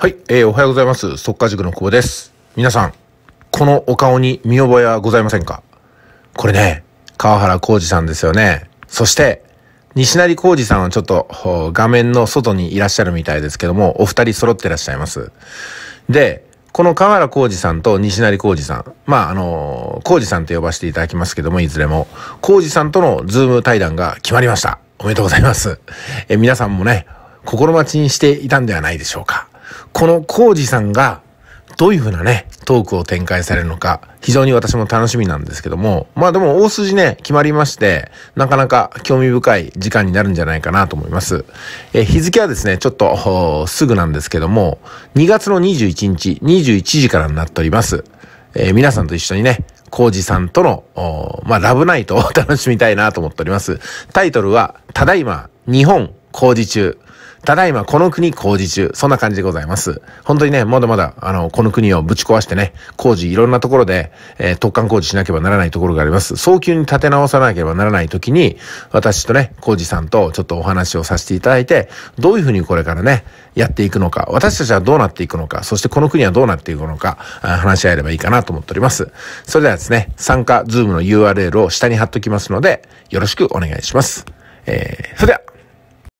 はい、えー、おはようございます。速化塾の久保です。皆さん、このお顔に見覚えはございませんかこれね、川原浩二さんですよね。そして、西成浩二さんはちょっと画面の外にいらっしゃるみたいですけども、お二人揃ってらっしゃいます。で、この川原浩二さんと西成浩二さん、まあ、あの、浩二さんと呼ばせていただきますけども、いずれも、浩二さんとのズーム対談が決まりました。おめでとうございます。えー、皆さんもね、心待ちにしていたんではないでしょうか。このコウジさんがどういうふうなね、トークを展開されるのか、非常に私も楽しみなんですけども、まあでも大筋ね、決まりまして、なかなか興味深い時間になるんじゃないかなと思います。え日付はですね、ちょっとすぐなんですけども、2月の21日、21時からになっております。えー、皆さんと一緒にね、コウジさんとの、まあ、ラブナイトを 楽しみたいなと思っております。タイトルは、ただいま、日本工事中。ただいまこの国工事中。そんな感じでございます。本当にね、まだまだ、あの、この国をぶち壊してね、工事いろんなところで、えー、突貫工事しなければならないところがあります。早急に立て直さなければならない時に、私とね、工事さんとちょっとお話をさせていただいて、どういうふうにこれからね、やっていくのか、私たちはどうなっていくのか、そしてこの国はどうなっていくのか、話し合えればいいかなと思っております。それではですね、参加、ズームの URL を下に貼っときますので、よろしくお願いします。えー、それでは、